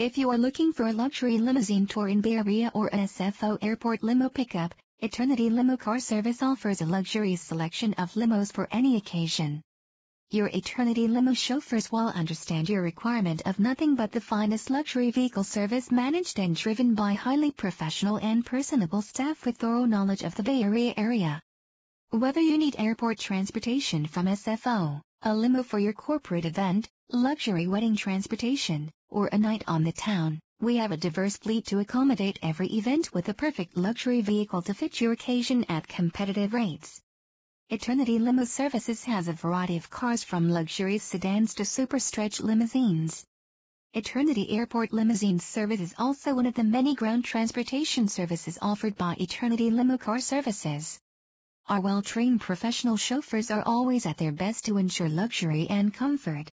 If you are looking for a luxury limousine tour in Bay Area or an SFO airport limo pickup, Eternity Limo Car Service offers a luxurious selection of limos for any occasion. Your Eternity Limo chauffeurs will understand your requirement of nothing but the finest luxury vehicle service managed and driven by highly professional and personable staff with thorough knowledge of the Bay Area area. Whether you need airport transportation from SFO, a limo for your corporate event, luxury wedding transportation, or a night on the town. We have a diverse fleet to accommodate every event with the perfect luxury vehicle to fit your occasion at competitive rates. Eternity Limo Services has a variety of cars from luxurious sedans to super stretch limousines. Eternity Airport Limousine Service is also one of the many ground transportation services offered by Eternity Limo Car Services. Our well-trained professional chauffeurs are always at their best to ensure luxury and comfort.